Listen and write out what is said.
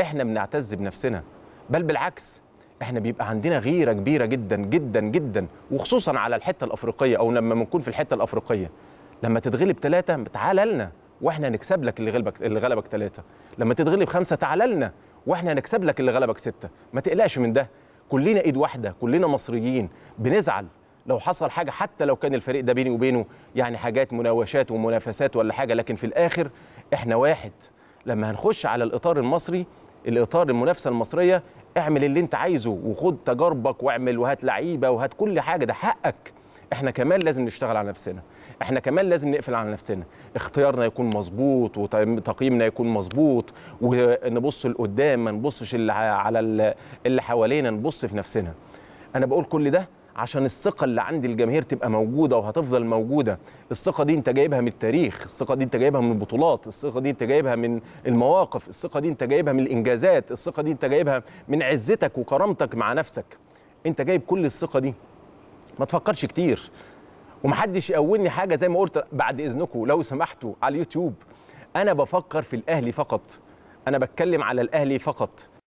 احنا بنعتز بنفسنا بل بالعكس احنا بيبقى عندنا غيره كبيره جدا جدا جدا وخصوصا على الحته الافريقيه او لما بنكون في الحته الافريقيه لما تتغلب ثلاثه تعالى لنا واحنا نكسب لك اللي غلبك اللي غلبك ثلاثه لما تتغلب خمسه تعالى لنا واحنا نكسب لك اللي غلبك سته ما تقلقش من ده كلنا ايد واحده كلنا مصريين بنزعل لو حصل حاجه حتى لو كان الفريق ده بيني وبينه يعني حاجات مناوشات ومنافسات ولا حاجه لكن في الاخر احنا واحد لما هنخش على الاطار المصري الاطار المنافسه المصريه اعمل اللي انت عايزه وخد تجاربك واعمل وهات لعيبه وهات كل حاجه ده حقك احنا كمان لازم نشتغل على نفسنا احنا كمان لازم نقفل على نفسنا اختيارنا يكون مظبوط وتقييمنا يكون مظبوط ونبص لقدام ما نبصش على اللي حوالينا نبص في نفسنا انا بقول كل ده عشان الثقه اللي عند الجماهير تبقى موجوده وهتفضل موجوده الثقه دي انت جايبها من التاريخ الثقه دي انت جايبها من البطولات الثقه دي انت جايبها من المواقف الثقه دي انت جايبها من الانجازات الثقه دي انت جايبها من عزتك وكرامتك مع نفسك انت جايب كل الثقه دي ما تفكرش كتير ومحدش يقولني حاجه زي ما قلت بعد اذنكم لو سمحتوا على اليوتيوب انا بفكر في الاهلي فقط انا بتكلم على الاهلي فقط